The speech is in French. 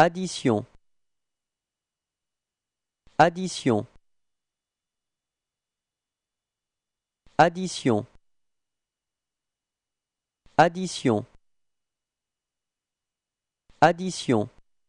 Addition Addition Addition Addition Addition